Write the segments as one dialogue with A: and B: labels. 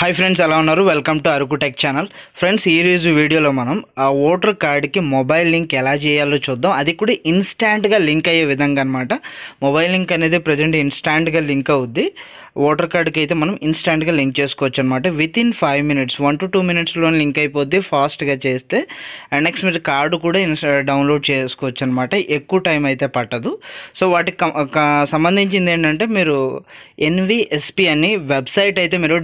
A: hi friends ఎలా ఉన్నారు welcome to Araku tech channel friends ఈరోజు వీడియోలో మనం ఆ ఓటర్ కార్డ్కి మొబైల్ లింక్ ఎలా చేయాలో చూద్దాం అది కూడా ఇన్స్టాంట్గా లింక్ అయ్యే విధంగా అనమాట మొబైల్ లింక్ అనేది ప్రజెంట్ ఇన్స్టాంట్గా లింక్ అవుద్ది ఓటర్ కార్డ్కి అయితే మనం ఇన్స్టాంట్గా లింక్ చేసుకోవచ్చు అనమాట within five minutes one to two మినిట్స్లో లింక్ అయిపోద్ది ఫాస్ట్గా చేస్తే అండ్ నెక్స్ట్ మీరు కార్డు కూడా డౌన్లోడ్ చేసుకోవచ్చు అనమాట ఎక్కువ టైం అయితే పట్టదు సో వాటికి సంబంధించింది ఏంటంటే మీరు ఎన్విఎస్పి అని వెబ్సైట్ అయితే మీరు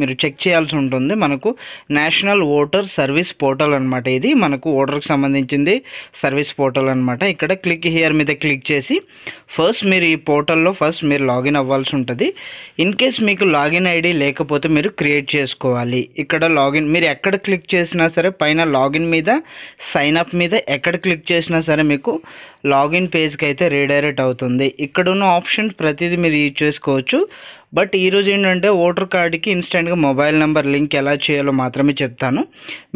A: మీరు చెక్ చేయాల్సి ఉంటుంది మనకు నేషనల్ ఓటర్ సర్వీస్ పోర్టల్ అనమాట ఇది మనకు ఓటర్కి సంబంధించింది సర్వీస్ పోర్టల్ అనమాట ఇక్కడ క్లిక్ హియర్ మీద క్లిక్ చేసి ఫస్ట్ మీరు ఈ పోర్టల్లో ఫస్ట్ మీరు లాగిన్ అవ్వాల్సి ఉంటుంది ఇన్ కేస్ మీకు లాగిన్ ఐడి లేకపోతే మీరు క్రియేట్ చేసుకోవాలి ఇక్కడ లాగిన్ మీరు ఎక్కడ క్లిక్ చేసినా సరే పైన లాగిన్ మీద సైన్ అప్ మీద ఎక్కడ క్లిక్ చేసినా సరే మీకు లాగిన్ పేజ్కి అయితే రీడైరెక్ట్ అవుతుంది ఇక్కడ ఉన్న ప్రతిదీ మీరు యూజ్ చేసుకోవచ్చు బట్ ఈరోజు ఏంటంటే ఓటర్ కార్డుకి ఇన్స్టెంట్గా మొబైల్ నెంబర్ లింక్ ఎలా చేయాలో మాత్రమే చెప్తాను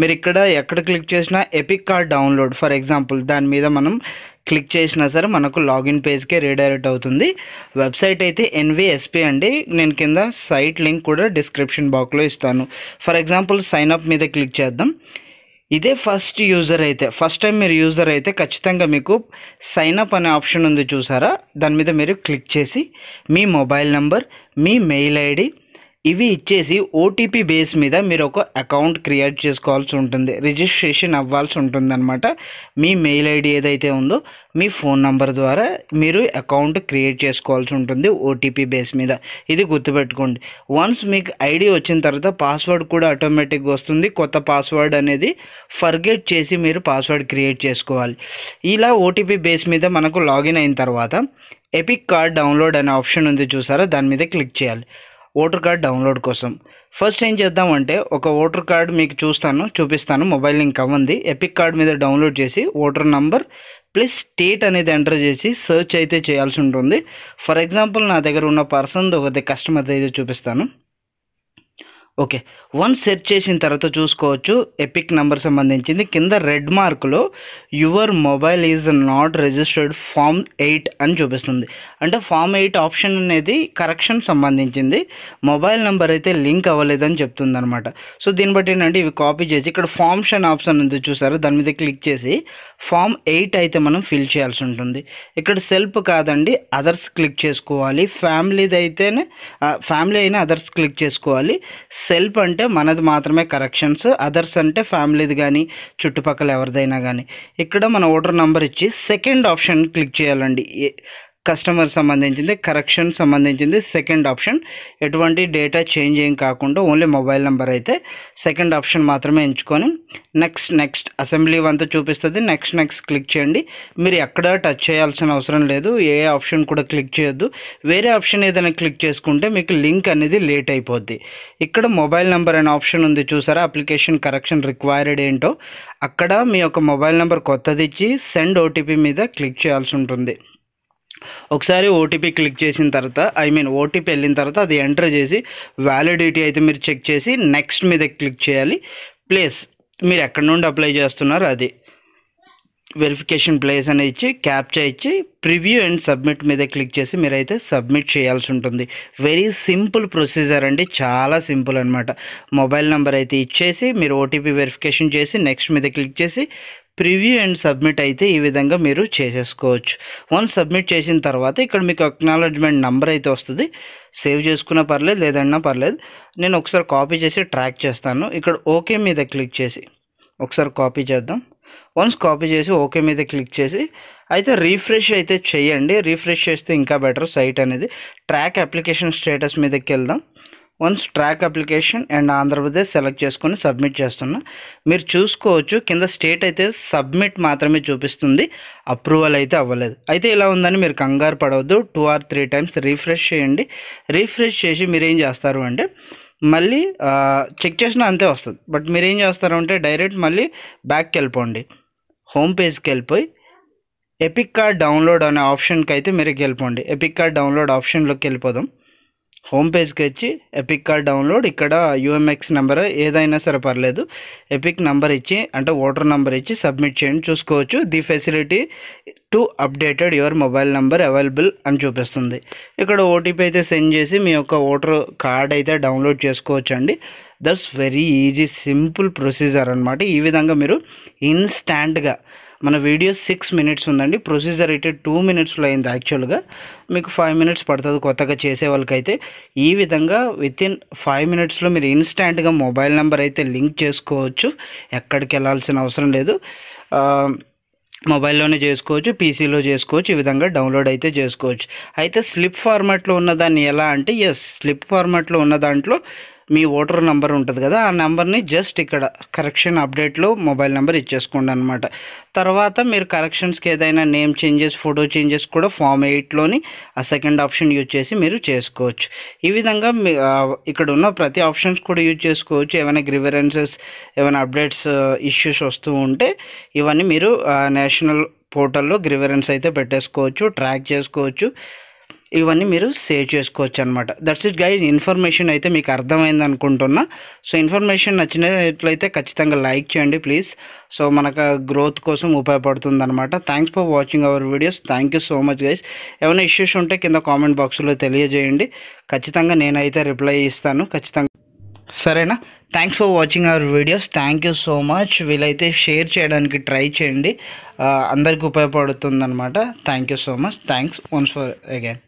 A: మీరు ఇక్కడ ఎక్కడ క్లిక్ చేసినా EPIC card download for example దాని మీద మనం క్లిక్ చేసినా సరే మనకు లాగిన్ పేజ్కే రీడైరెక్ట్ అవుతుంది వెబ్సైట్ అయితే ఎన్విఎస్పి అండి నేను కింద సైట్ లింక్ కూడా డిస్క్రిప్షన్ బాక్స్లో ఇస్తాను ఫర్ ఎగ్జాంపుల్ సైన్ అప్ మీద క్లిక్ చేద్దాం ఇదే ఫస్ట్ యూజర్ అయితే ఫస్ట్ టైం మీరు యూజర్ అయితే ఖచ్చితంగా మీకు సైన్ అప్ అనే ఆప్షన్ ఉంది చూసారా దాని మీద మీరు క్లిక్ చేసి మీ మొబైల్ నెంబర్ మీ మెయిల్ ఐడి ఇవి ఇచ్చేసి ఓటీపీ బేస్ మీద మీరు ఒక అకౌంట్ క్రియేట్ చేసుకోవాల్సి ఉంటుంది రిజిస్ట్రేషన్ అవ్వాల్సి అనమాట మీ మెయిల్ ఐడి ఏదైతే ఉందో మీ ఫోన్ నంబర్ ద్వారా మీరు అకౌంట్ క్రియేట్ చేసుకోవాల్సి ఉంటుంది ఓటీపీ బేస్ మీద ఇది గుర్తుపెట్టుకోండి వన్స్ మీకు ఐడి వచ్చిన తర్వాత పాస్వర్డ్ కూడా ఆటోమేటిక్గా వస్తుంది కొత్త పాస్వర్డ్ అనేది ఫర్గెట్ చేసి మీరు పాస్వర్డ్ క్రియేట్ చేసుకోవాలి ఇలా ఓటీపీ బేస్ మీద మనకు లాగిన్ అయిన తర్వాత ఎపిక్ కార్డ్ డౌన్లోడ్ అనే ఆప్షన్ ఉంది చూసారా దాని మీద క్లిక్ చేయాలి ఓటర్ కార్డ్ డౌన్లోడ్ కోసం ఫస్ట్ ఏం చేద్దామంటే ఒక ఓటర్ కార్డ్ మీకు చూస్తాను చూపిస్తాను మొబైల్ లింక్ అవ్వంది ఎపిక్ కార్డ్ మీద డౌన్లోడ్ చేసి ఓటర్ నంబర్ ప్లస్ స్టేట్ అనేది ఎంటర్ చేసి సెర్చ్ అయితే చేయాల్సి ఉంటుంది ఫర్ ఎగ్జాంపుల్ నా దగ్గర ఉన్న పర్సన్ ఒకటి కస్టమర్ అయితే చూపిస్తాను ఓకే వన్ సెర్చ్ చేసిన తర్వాత చూసుకోవచ్చు ఎపిక్ నెంబర్ సంబంధించింది కింద రెడ్ మార్క్లో your mobile is not registered form eight అని చూపిస్తుంది అంటే ఫామ్ ఎయిట్ ఆప్షన్ అనేది కరెక్షన్ సంబంధించింది మొబైల్ నెంబర్ అయితే లింక్ అవ్వలేదని చెప్తుంది అనమాట సో దీన్ని బట్టి ఏంటంటే ఇవి కాపీ చేసి ఇక్కడ ఫామ్స్ అనే ఆప్షన్ ఉంది చూసారు దాని మీద క్లిక్ చేసి ఫామ్ ఎయిట్ అయితే మనం ఫిల్ చేయాల్సి ఉంటుంది ఇక్కడ సెల్ఫ్ కాదండి అదర్స్ క్లిక్ చేసుకోవాలి ఫ్యామిలీది అయితేనే ఫ్యామిలీ అయినా అదర్స్ క్లిక్ చేసుకోవాలి సెల్ఫ్ అంటే మనది మాత్రమే కరెక్షన్స్ అదర్స్ అంటే ఫ్యామిలీది కానీ చుట్టుపక్కల ఎవరిదైనా కానీ ఇక్కడ మన ఓటర్ నెంబర్ ఇచ్చి సెకండ్ ఆప్షన్ క్లిక్ చేయాలండి కస్టమర్ సంబంధించింది కరెక్షన్ సంబంధించింది సెకండ్ ఆప్షన్ ఎటువంటి డేటా చేంజ్ ఏం కాకుండా ఓన్లీ మొబైల్ నెంబర్ అయితే సెకండ్ ఆప్షన్ మాత్రమే ఎంచుకొని నెక్స్ట్ నెక్స్ట్ అసెంబ్లీ అంతా చూపిస్తుంది నెక్స్ట్ నెక్స్ట్ క్లిక్ చేయండి మీరు ఎక్కడ టచ్ చేయాల్సిన అవసరం లేదు ఏ ఆప్షన్ కూడా క్లిక్ చేయొద్దు వేరే ఆప్షన్ ఏదైనా క్లిక్ చేసుకుంటే మీకు లింక్ అనేది లేట్ అయిపోద్ది ఇక్కడ మొబైల్ నెంబర్ అనే ఆప్షన్ ఉంది చూసారా అప్లికేషన్ కరెక్షన్ రిక్వైర్డ్ ఏంటో అక్కడ మీ యొక్క మొబైల్ నెంబర్ కొత్తది ఇచ్చి సెండ్ ఓటీపీ మీద క్లిక్ చేయాల్సి ఉంటుంది ఒకసారి ఓటీపీ క్లిక్ చేసిన తర్వాత ఐ మీన్ ఓటీపీ వెళ్ళిన తర్వాత అది ఎంటర్ చేసి వ్యాలిడిటీ అయితే మీరు చెక్ చేసి నెక్స్ట్ మీద క్లిక్ చేయాలి ప్లేస్ మీరు ఎక్కడి నుండి అప్లై చేస్తున్నారు అది వెరిఫికేషన్ ప్లేస్ అని ఇచ్చి క్యాప్చర్ ఇచ్చి ప్రివ్యూ అండ్ సబ్మిట్ మీద క్లిక్ చేసి మీరైతే సబ్మిట్ చేయాల్సి ఉంటుంది వెరీ సింపుల్ ప్రొసీజర్ అండి చాలా సింపుల్ అనమాట మొబైల్ నెంబర్ అయితే ఇచ్చేసి మీరు ఓటీపీ వెరిఫికేషన్ చేసి నెక్స్ట్ మీద క్లిక్ చేసి ప్రివ్యూ అండ్ సబ్మిట్ అయితే ఈ విధంగా మీరు చేసేసుకోవచ్చు వన్స్ సబ్మిట్ చేసిన తర్వాత ఇక్కడ మీకు అక్నాలజ్మెంట్ నెంబర్ అయితే వస్తుంది సేవ్ చేసుకున్నా పర్లేదు లేదన్నా పర్లేదు నేను ఒకసారి కాపీ చేసి ట్రాక్ చేస్తాను ఇక్కడ ఓకే మీద క్లిక్ చేసి ఒకసారి కాపీ చేద్దాం వన్స్ కాపీ చేసి ఓకే మీద క్లిక్ చేసి అయితే రీఫ్రెష్ అయితే చేయండి రీఫ్రెష్ చేస్తే ఇంకా బెటర్ సైట్ అనేది ట్రాక్ అప్లికేషన్ స్టేటస్ మీదకి వెళ్దాం once track application and Andhra Pradesh select చేసుకొని సబ్మిట్ చేస్తున్నా మీరు చూసుకోవచ్చు కింద స్టేట్ అయితే సబ్మిట్ మాత్రమే చూపిస్తుంది అప్రూవల్ అయితే అవ్వలేదు అయితే ఇలా ఉందని మీరు కంగారు పడవద్దు two or three times refresh చేయండి రీఫ్రెష్ చేసి మీరు ఏం చేస్తారు అంటే మళ్ళీ చెక్ చేసినా అంతే వస్తుంది బట్ మీరు ఏం చేస్తారు అంటే డైరెక్ట్ మళ్ళీ బ్యాక్కి వెళ్ళిపోండి హోమ్ పేజ్కి వెళ్ళిపోయి ఎపిక్ కార్డ్ డౌన్లోడ్ అనే ఆప్షన్కి అయితే మీరు వెళ్ళిపోండి ఎపిక్ కార్డ్ డౌన్లోడ్ ఆప్షన్లోకి వెళ్ళిపోదాం హోమ్ పేజ్కి వచ్చి ఎపిక్ కార్డ్ డౌన్లోడ్ ఇక్కడ యూఎంఎక్స్ నెంబర్ ఏదైనా సరే పర్లేదు ఎపిక్ నెంబర్ ఇచ్చి అంటే ఓటర్ నెంబర్ ఇచ్చి సబ్మిట్ చేయండి చూసుకోవచ్చు the facility to updated your mobile number available అని చూపిస్తుంది ఇక్కడ ఓటీపీ అయితే సెండ్ చేసి మీ యొక్క ఓటర్ కార్డ్ అయితే డౌన్లోడ్ చేసుకోవచ్చండి that's very easy simple procedure అనమాట ఈ విధంగా మీరు ఇన్స్టాంట్గా మన వీడియో సిక్స్ మినిట్స్ ఉందండి ప్రొసీజర్ అయితే టూ మినిట్స్లో అయింది యాక్చువల్గా మీకు ఫైవ్ మినిట్స్ పడుతుంది కొత్తగా చేసే వాళ్ళకైతే ఈ విధంగా వితిన్ ఫైవ్ మినిట్స్లో మీరు ఇన్స్టాంట్గా మొబైల్ నెంబర్ అయితే లింక్ చేసుకోవచ్చు ఎక్కడికి వెళ్ళాల్సిన అవసరం లేదు మొబైల్లోనే చేసుకోవచ్చు పీసీలో చేసుకోవచ్చు ఈ విధంగా డౌన్లోడ్ అయితే చేసుకోవచ్చు అయితే స్లిప్ ఫార్మాట్లో ఉన్న దాన్ని ఎలా అంటే ఎస్ స్లిప్ ఫార్మాట్లో ఉన్న దాంట్లో మీ ఓటర్ నెంబర్ ఉంటుంది కదా ఆ నెంబర్ని జస్ట్ ఇక్కడ కరెక్షన్ అప్డేట్లో మొబైల్ నెంబర్ ఇచ్చేసుకోండి అనమాట తర్వాత మీరు కరెక్షన్స్కి ఏదైనా నేమ్ చేంజెస్ ఫోటో చేంజెస్ కూడా ఫామ్ ఎయిట్లోని ఆ సెకండ్ ఆప్షన్ యూజ్ చేసి మీరు చేసుకోవచ్చు ఈ విధంగా ఇక్కడ ఉన్న ప్రతి ఆప్షన్స్ కూడా యూజ్ చేసుకోవచ్చు ఏమైనా గ్రివరెన్సెస్ ఏమైనా అప్డేట్స్ ఇష్యూస్ వస్తూ ఉంటే ఇవన్నీ మీరు నేషనల్ పోర్టల్లో గ్రివరెన్స్ అయితే పెట్టేసుకోవచ్చు ట్రాక్ చేసుకోవచ్చు ఇవన్నీ మీరు సేవ్ చేసుకోవచ్చు అనమాట దట్స్ ఇట్ గైడ్ ఇన్ఫర్మేషన్ అయితే మీకు అర్థమైంది అనుకుంటున్నా సో ఇన్ఫర్మేషన్ నచ్చినట్లయితే ఖచ్చితంగా లైక్ చేయండి ప్లీజ్ సో మనకు గ్రోత్ కోసం ఉపయోగపడుతుంది అనమాట thanks for watching our videos thank you so much guys ఏమైనా ఇష్యూస్ ఉంటే కింద కామెంట్ బాక్స్లో తెలియజేయండి ఖచ్చితంగా నేనైతే రిప్లై ఇస్తాను ఖచ్చితంగా సరేనా thanks for watching our videos thank you so much వీలైతే షేర్ చేయడానికి ట్రై చేయండి అందరికి ఉపయోగపడుతుందన్నమాట thank you so much thanks once for again